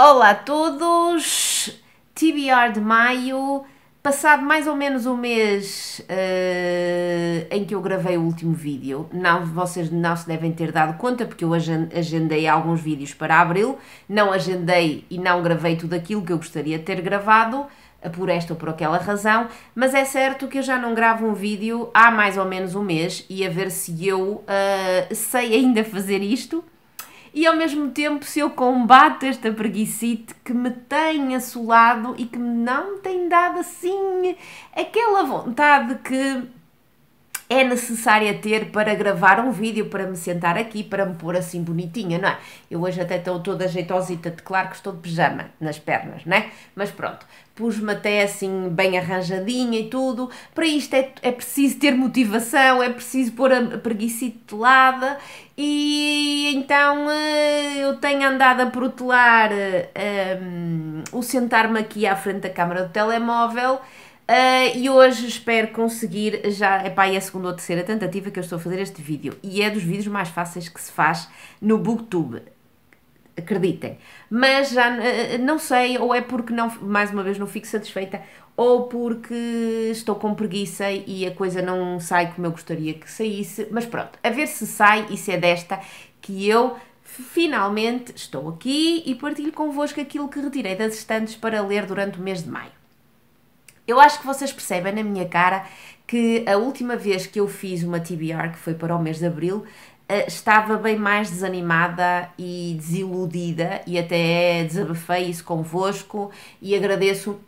Olá a todos! TBR de maio, passado mais ou menos o um mês uh, em que eu gravei o último vídeo, não, vocês não se devem ter dado conta porque eu agendei alguns vídeos para abril, não agendei e não gravei tudo aquilo que eu gostaria de ter gravado, eh, por esta ou por aquela razão, mas é certo que eu já não gravo um vídeo há mais ou menos um mês e a ver se eu uh, sei ainda fazer isto e ao mesmo tempo se eu combato esta preguiçite que me tem assolado e que não tem dado assim aquela vontade que é necessária ter para gravar um vídeo, para me sentar aqui, para me pôr assim bonitinha, não é? Eu hoje até estou toda jeitosita, claro que estou de pijama nas pernas, não é? Mas pronto, pus-me até assim bem arranjadinha e tudo. Para isto é, é preciso ter motivação, é preciso pôr a preguiça de lado e então eh, eu tenho andado a protelar eh, um, o sentar-me aqui à frente da câmara do telemóvel Uh, e hoje espero conseguir, já epá, é a segunda ou terceira tentativa que eu estou a fazer este vídeo. E é dos vídeos mais fáceis que se faz no Booktube. Acreditem. Mas já uh, não sei, ou é porque não, mais uma vez não fico satisfeita, ou porque estou com preguiça e a coisa não sai como eu gostaria que saísse. Mas pronto, a ver se sai e se é desta que eu finalmente estou aqui e partilho convosco aquilo que retirei das estantes para ler durante o mês de maio. Eu acho que vocês percebem na minha cara que a última vez que eu fiz uma TBR, que foi para o mês de abril, eh, estava bem mais desanimada e desiludida e até desabafei isso convosco e agradeço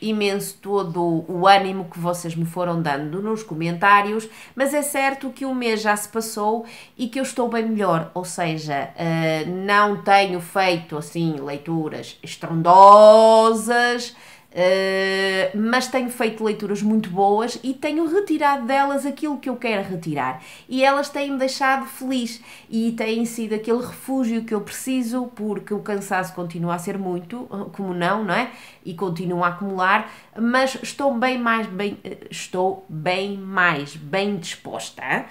imenso todo o ânimo que vocês me foram dando nos comentários, mas é certo que o mês já se passou e que eu estou bem melhor, ou seja, eh, não tenho feito assim leituras estrondosas, eh, mas tenho feito leituras muito boas e tenho retirado delas aquilo que eu quero retirar. E elas têm-me deixado feliz e têm sido aquele refúgio que eu preciso, porque o cansaço continua a ser muito, eh, como não, não é? E continua a acumular, mas estou bem mais bem, eh, estou bem mais bem disposta.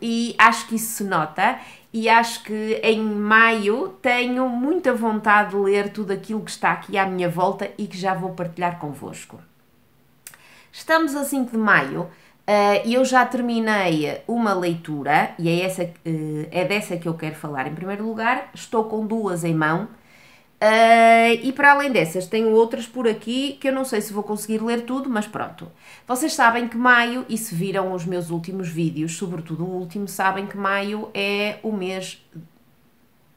e acho que isso se nota e acho que em maio tenho muita vontade de ler tudo aquilo que está aqui à minha volta e que já vou partilhar convosco. Estamos a 5 de maio eh, e eu já terminei uma leitura e é, essa, eh, é dessa que eu quero falar. Em primeiro lugar, estou com duas em mão Uh, e para além dessas, tenho outras por aqui que eu não sei se vou conseguir ler tudo, mas pronto. Vocês sabem que maio, e se viram os meus últimos vídeos, sobretudo o último, sabem que maio é o mês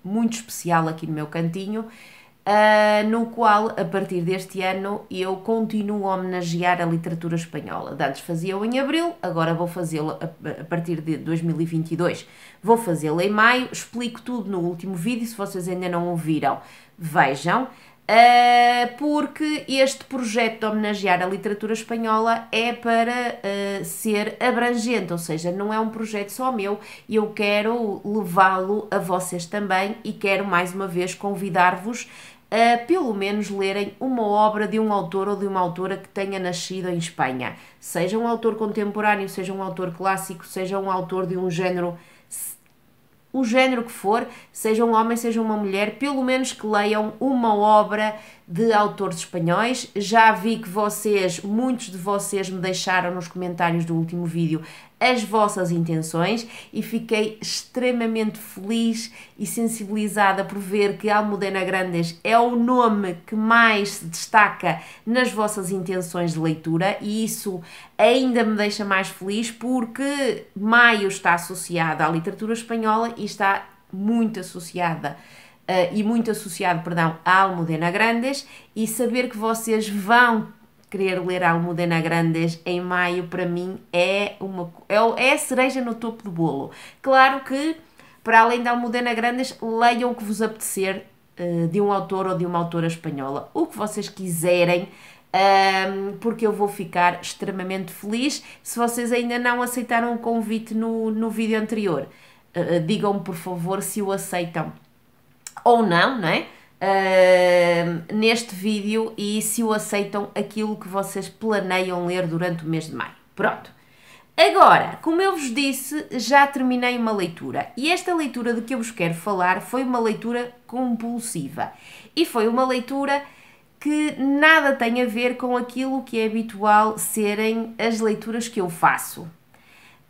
muito especial aqui no meu cantinho, uh, no qual, a partir deste ano, eu continuo a homenagear a literatura espanhola. antes fazia-o em abril, agora vou fazê-lo a, a partir de 2022. Vou fazê-lo em maio, explico tudo no último vídeo, se vocês ainda não o viram vejam, uh, porque este projeto de homenagear a literatura espanhola é para uh, ser abrangente, ou seja, não é um projeto só meu e eu quero levá-lo a vocês também e quero mais uma vez convidar-vos a pelo menos lerem uma obra de um autor ou de uma autora que tenha nascido em Espanha. Seja um autor contemporâneo, seja um autor clássico, seja um autor de um género o género que for, seja um homem, seja uma mulher, pelo menos que leiam uma obra de autores espanhóis. Já vi que vocês, muitos de vocês, me deixaram nos comentários do último vídeo as vossas intenções e fiquei extremamente feliz e sensibilizada por ver que Almudena Grandes é o nome que mais se destaca nas vossas intenções de leitura e isso ainda me deixa mais feliz porque maio está associado à literatura espanhola e está muito associada uh, e muito associado, perdão, à Almudena Grandes e saber que vocês vão querer ler Almudena Grandes em maio para mim é uma é, é a cereja no topo do bolo. Claro que para além da Almudena Grandes, leiam o que vos apetecer uh, de um autor ou de uma autora espanhola, o que vocês quiserem. Um, ehm, porque eu vou ficar extremamente feliz se vocês ainda não aceitaram o convite no, no vídeo anterior. Uh, eh, digam por favor se o aceitam ou não, não é? Uh, neste vídeo e se o aceitam aquilo que vocês planeiam ler durante o mês de maio. Pronto. Agora, como eu vos disse, já terminei uma leitura e esta leitura de que eu vos quero falar foi uma leitura compulsiva e foi uma leitura que nada tem a ver com aquilo que é habitual serem as leituras que eu faço.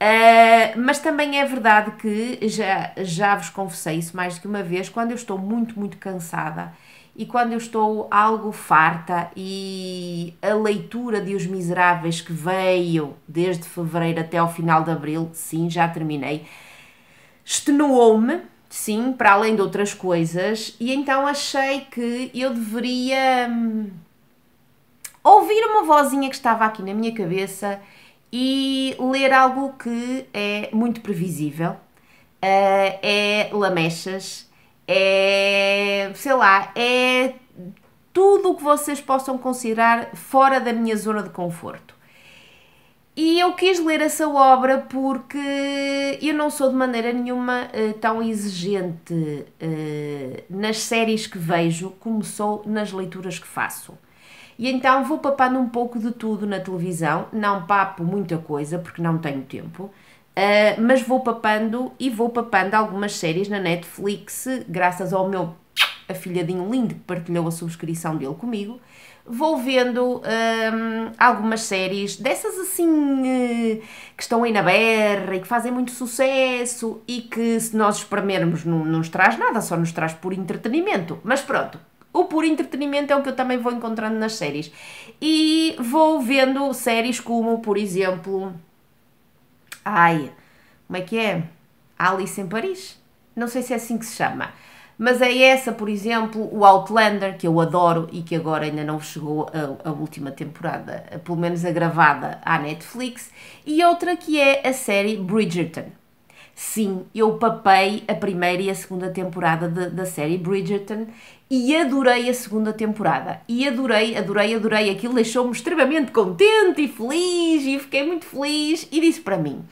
Uh, mas também é verdade que já, já vos confessei isso mais do que uma vez, quando eu estou muito, muito cansada e quando eu estou algo farta e a leitura de Os Miseráveis que veio desde fevereiro até ao final de abril, sim, já terminei, extenuou-me, sim, para além de outras coisas, e então achei que eu deveria hum, ouvir uma vozinha que estava aqui na minha cabeça e ler algo que é muito previsível, eh, é lamechas, é sei lá, é tudo o que vocês possam considerar fora da minha zona de conforto. E eu quis ler essa obra porque eu não sou de maneira nenhuma uh, tão exigente uh, nas séries que vejo como sou nas leituras que faço. E então vou papando um pouco de tudo na televisão, não papo muita coisa porque não tenho tempo, uh, mas vou papando e vou papando algumas séries na Netflix, graças ao meu afilhadinho lindo que partilhou a subscrição dele comigo. Vou vendo um, ah, algumas séries dessas assim ah, que estão aí na berra e que fazem muito sucesso e que se nós espremermos não, não nos traz nada, só nos traz por entretenimento. Mas pronto, o puro entretenimento é o que eu também vou encontrando nas séries. E vou vendo séries como, por exemplo, ai, como é que é? Alice em Paris. Não sei se é assim que se chama. Mas é essa, por exemplo, o Outlander, que eu adoro e que agora ainda não chegou a, a última temporada, pelo menos a gravada à Netflix, e outra que é a série Bridgerton. Sim, eu papei a primeira e a segunda temporada de, da série Bridgerton e adorei a segunda temporada. E adorei, adorei, adorei. Aquilo deixou-me extremamente contente e feliz e fiquei muito feliz e disse para mim: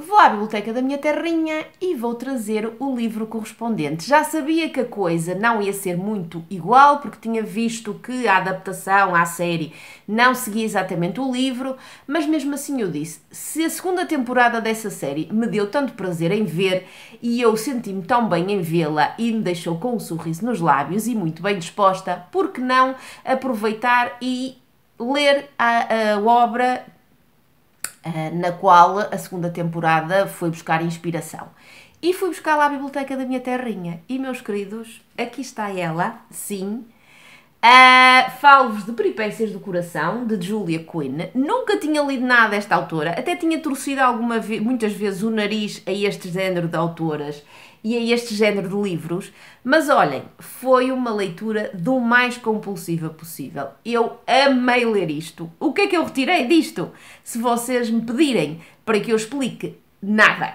Vou à biblioteca da minha terrinha e vou trazer o livro correspondente. Já sabia que a coisa não ia ser muito igual, porque tinha visto que a adaptação à série não seguia exatamente o livro, mas mesmo assim eu disse: se a segunda temporada dessa série me deu tanto prazer em ver e eu senti-me tão bem em vê-la e me deixou com um sorriso nos lábios e muito bem disposta, por que não aproveitar e ler a, a obra eh, na qual a segunda temporada foi buscar inspiração. E fui buscar lá a biblioteca da minha terrinha. E, meus queridos, aqui está ela, sim, Uh, é, Falvos de Peripécias do Coração, de Julia Quinn. Nunca tinha lido nada desta autora, até tinha torcido alguma ve muitas vezes o nariz a este género de autoras e a este género de livros, mas olhem, foi uma leitura do mais compulsiva possível. Eu amei ler isto. O que é que eu retirei disto? Se vocês me pedirem para que eu explique, nada.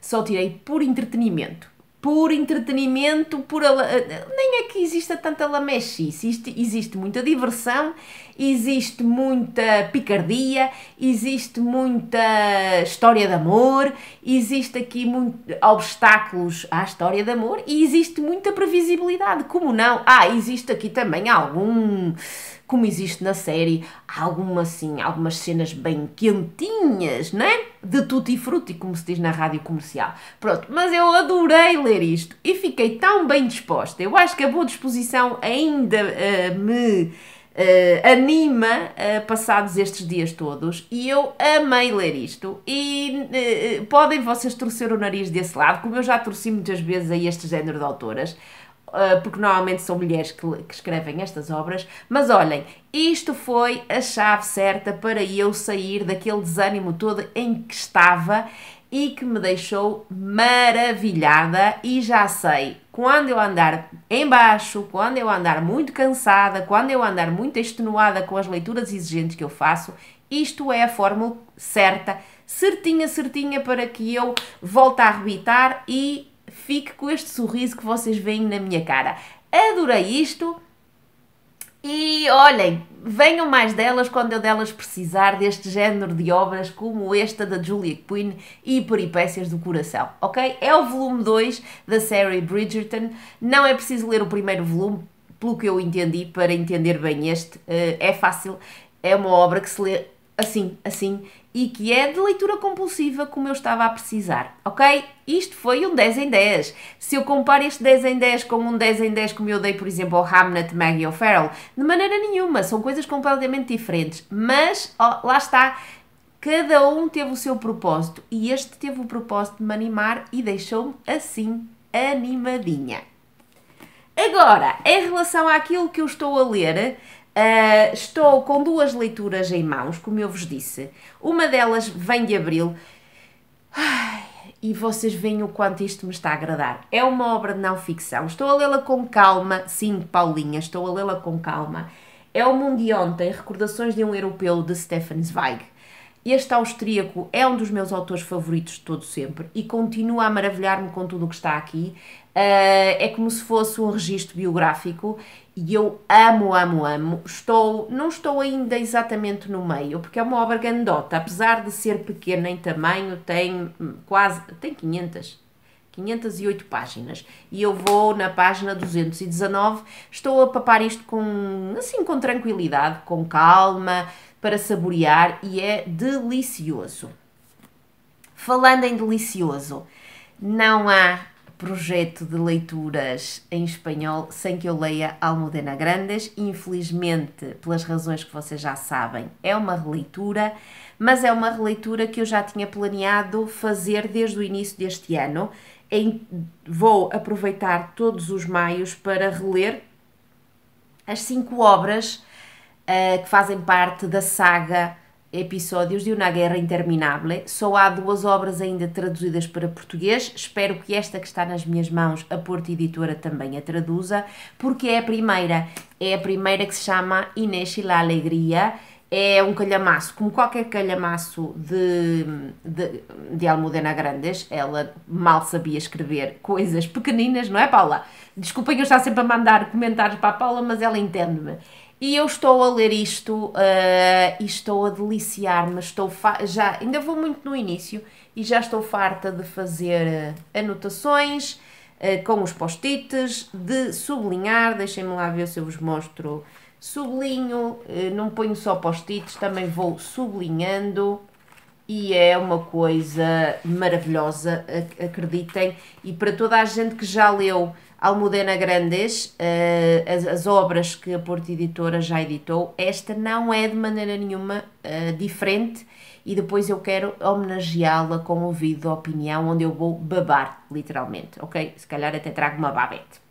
Só tirei por entretenimento por entretenimento, por eh, nem é que exista tanta lamechice, existe, existe muita diversão existe muita picardia, existe muita história de amor, existe aqui muito, obstáculos à história de amor e existe muita previsibilidade. Como não? Ah, existe aqui também algum como existe na série, alguma assim, algumas cenas bem quentinhas, né? De tutti frutti, como se diz na rádio comercial. Pronto, mas eu adorei ler isto e fiquei tão bem disposta. Eu acho que a boa disposição ainda uh, me uh, anima uh, passados estes dias todos e eu amei ler isto e uh, podem vocês torcer o nariz desse lado, como eu já torci muitas vezes a este género de autoras, porque normalmente são mulheres que, que, escrevem estas obras, mas olhem, isto foi a chave certa para eu sair daquele desânimo todo em que estava e que me deixou maravilhada e já sei, quando eu andar embaixo, quando eu andar muito cansada, quando eu andar muito extenuada com as leituras exigentes que eu faço, isto é a fórmula certa, certinha, certinha para que eu volte a arrebitar e fique com este sorriso que vocês veem na minha cara. Adorei isto, e olhem, venham mais delas quando eu delas precisar deste género de obras como esta da Julia Quinn e Peripécias do Coração, ok? É o volume 2 da série Bridgerton. Não é preciso ler o primeiro volume, pelo que eu entendi, para entender bem este. Eh, é fácil, é uma obra que se lê assim, assim, e que é de leitura compulsiva como eu estava a precisar, ok? Isto foi um 10 em 10. Se eu comparo este 10 em 10 com um 10 em 10 como eu dei, por exemplo, ao Hamnet Maggie O'Farrell, de maneira nenhuma, são coisas completamente diferentes, mas ó, lá está, cada um teve o seu propósito e este teve o propósito de me animar e deixou-me assim animadinha. Agora, em relação àquilo que eu estou a ler, Uh, estou com duas leituras em mãos, como eu vos disse. Uma delas vem de abril. Ai, e vocês veem o quanto isto me está a agradar. É uma obra de não ficção. Estou a lê-la com calma. Sim, Paulinha, estou a lê-la com calma. É o Mundo de Ontem, Recordações de um Europeu, de Stefan Zweig. Este austríaco é um dos meus autores favoritos de todo sempre e continua a maravilhar-me com tudo o que está aqui. Uh, é como se fosse um registro biográfico e eu amo, amo, amo. Estou, não estou ainda exatamente no meio, porque é uma obra grandota, apesar de ser pequena em tamanho, tem quase, tem 500, 508 páginas e eu vou na página 219. Estou a papar isto com assim com tranquilidade, com calma, para saborear e é delicioso. Falando em delicioso, não há projeto de leituras em espanhol sem que eu leia Almudena Grandes. Infelizmente, pelas razões que vocês já sabem, é uma releitura, mas é uma releitura que eu já tinha planeado fazer desde o início deste ano. Em, vou aproveitar todos os maios para reler as cinco obras uh, que fazem parte da saga Episódios de uma Guerra Interminável. Só há duas obras ainda traduzidas para português. Espero que esta que está nas minhas mãos, a Porta Editora também a traduza, porque é a primeira. É a primeira que se chama Inês e la Alegria é um calhamaço, como qualquer calhamaço de, de, de, Almudena Grandes, ela mal sabia escrever coisas pequeninas, não é, Paula? Desculpem eu estou sempre a mandar comentários para a Paula, mas ela entende-me. E eu estou a ler isto uh, e estou a deliciar-me, estou já, ainda vou muito no início e já estou farta de fazer uh, anotações uh, com os post-its, de sublinhar, deixem-me lá ver se eu vos mostro. Sublinho, não ponho só post-its, também vou sublinhando e é uma coisa maravilhosa, acreditem. E para toda a gente que já leu Almudena Grandes, uh, as, as, obras que a Porta Editora já editou, esta não é de maneira nenhuma uh, diferente e depois eu quero homenageá-la com o vídeo de opinião, onde eu vou babar, literalmente, ok? Se calhar até trago uma babete.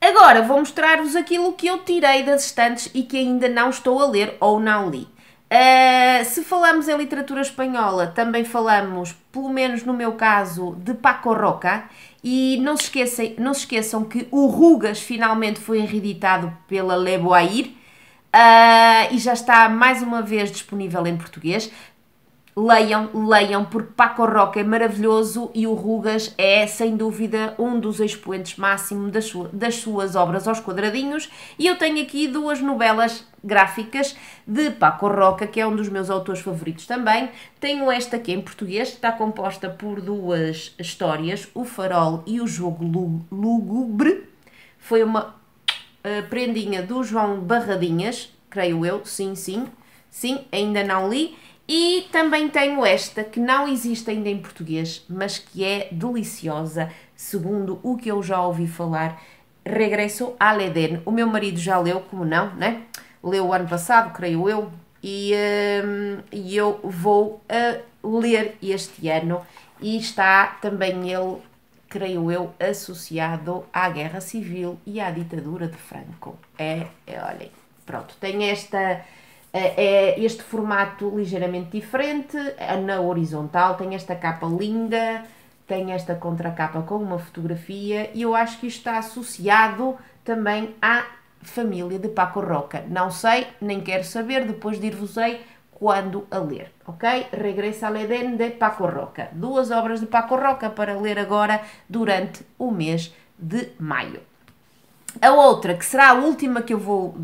Agora vou mostrar-vos aquilo que eu tirei das estantes e que ainda não estou a ler ou não li. Uh, se falamos em literatura espanhola, também falamos, pelo menos no meu caso, de Paco Roca e não se, esqueçam, não se esqueçam que o Rugas finalmente foi reeditado pela Leboair. Uh, e já está mais uma vez disponível em português. Leiam, leiam, porque Paco Roca é maravilhoso e o Rugas é, sem dúvida, um dos expoentes máximo das, das suas obras aos quadradinhos. E eu tenho aqui duas novelas gráficas de Paco Roca, que é um dos meus autores favoritos também. Tenho esta aqui é em português, está composta por duas histórias, O Farol e O Jogo Lúgubre. Foi uma uh, prendinha do João Barradinhas, creio eu, sim, sim, sim, ainda não li. E também tenho esta que não existe ainda em português, mas que é deliciosa, segundo o que eu já ouvi falar. Regresso a Leden. O meu marido já leu, como não, né? Leu o ano passado, creio eu, e hum, e eu vou eh, ler este ano. E está também ele, creio eu, associado à guerra civil e à ditadura de Franco. É, é olhem, pronto, tem esta eh, é este formato ligeiramente diferente, eh, na horizontal tem esta capa linda, tem esta contracapa com uma fotografia e eu acho que isto está associado também à família de Paco Roca. Não sei, nem quero saber, depois dir-vos-ei quando a ler, ok? Regressa ao Edén de Paco Roca. Duas obras de Paco Roca para ler agora durante o mês de maio. A outra, que será a última que eu vou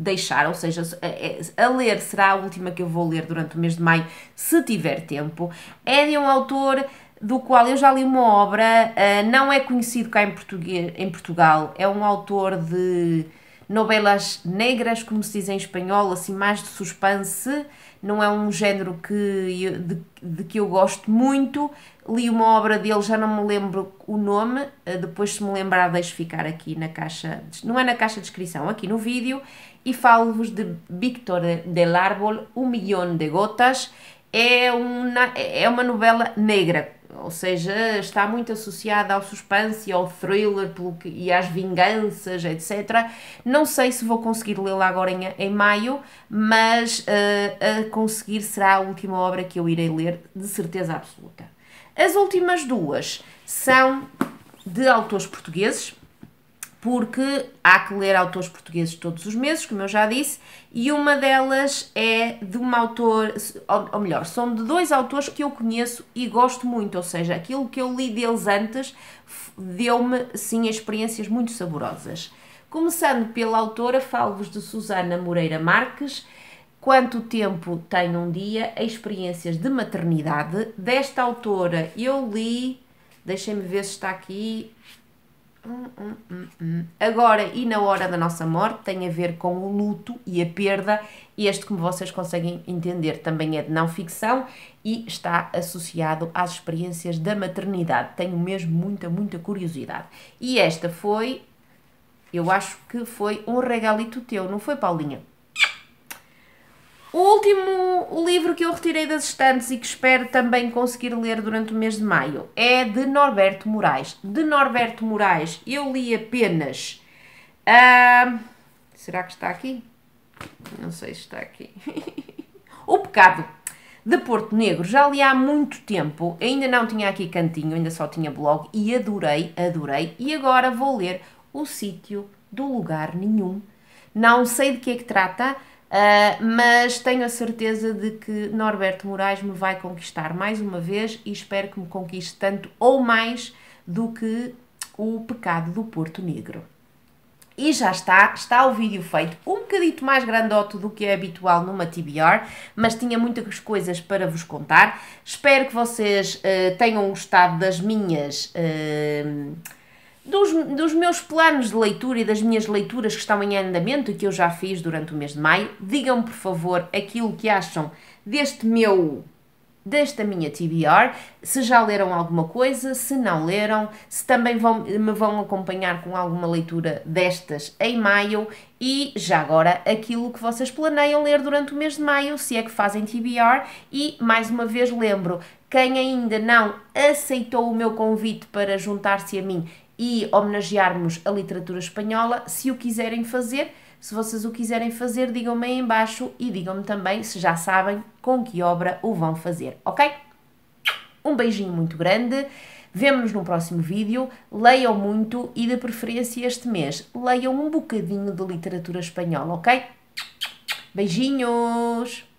deixar, ou seja, é, é, a, ler será a última que eu vou ler durante o mês de maio, se tiver tempo. É de um autor do qual eu já li uma obra, eh, não é conhecido cá em, português, em Portugal, é um autor de novelas negras, como se diz em espanhol, assim mais de suspense, não é um género que de, de, que eu gosto muito. Li uma obra dele, já não me lembro o nome, eh, depois se me lembrar deixo ficar aqui na caixa, não é na caixa de descrição, aqui no vídeo, e falo-vos de Victor del Árbol, Um Milhão de Gotas. É uma, é uma novela negra, ou seja, está muito associada ao suspense, ao thriller que, e às vinganças, etc. Não sei se vou conseguir lê-la agora em, em maio, mas uh, a conseguir será a última obra que eu irei ler, de certeza absoluta. As últimas duas são de autores portugueses, porque há que ler autores portugueses todos os meses, como eu já disse, e uma delas é de um autor, ou melhor, são de dois autores que eu conheço e gosto muito, ou seja, aquilo que eu li deles antes deu-me, sim, experiências muito saborosas. Começando pela autora, falo-vos de Susana Moreira Marques, Quanto Tempo Tem Um Dia, Experiências de Maternidade. Desta autora eu li, deixem-me ver se está aqui, Hum, hum, hum, Agora e na hora da nossa morte tem a ver com o luto e a perda. Este, como vocês conseguem entender, também é de não ficção e está associado às experiências da maternidade. Tenho mesmo muita, muita curiosidade. E esta foi, eu acho que foi um regalito teu, não foi, Paulinha? O último livro que eu retirei das estantes e que espero também conseguir ler durante o mês de maio é de Norberto Moraes. De Norberto Moraes eu li apenas. Uh, será que está aqui? Não sei se está aqui. o Pecado de Porto Negro. Já li há muito tempo, ainda não tinha aqui cantinho, ainda só tinha blog e adorei, adorei. E agora vou ler O Sítio do Lugar Nenhum. Não sei de que é que trata Uh, mas tenho a certeza de que Norberto Moraes me vai conquistar mais uma vez e espero que me conquiste tanto ou mais do que o pecado do Porto Negro. E já está, está o vídeo feito, um bocadito mais grandote do que é habitual numa TBR, mas tinha muitas coisas para vos contar. Espero que vocês uh, tenham gostado das minhas... Uh, dos, dos meus planos de leitura e das minhas leituras que estão em andamento e que eu já fiz durante o mês de maio, digam-me por favor aquilo que acham deste meu desta minha TBR, se já leram alguma coisa, se não leram, se também vão, me vão acompanhar com alguma leitura destas em maio e já agora aquilo que vocês planeiam ler durante o mês de maio, se é que fazem TBR e mais uma vez lembro, quem ainda não aceitou o meu convite para juntar-se a mim e homenagearmos a literatura espanhola, se o quiserem fazer. Se vocês o quiserem fazer, digam-me aí embaixo e digam-me também se já sabem com que obra o vão fazer, ok? Um beijinho muito grande, vemo-nos no próximo vídeo, leiam muito e de preferência este mês, leiam um bocadinho de literatura espanhola, ok? Beijinhos!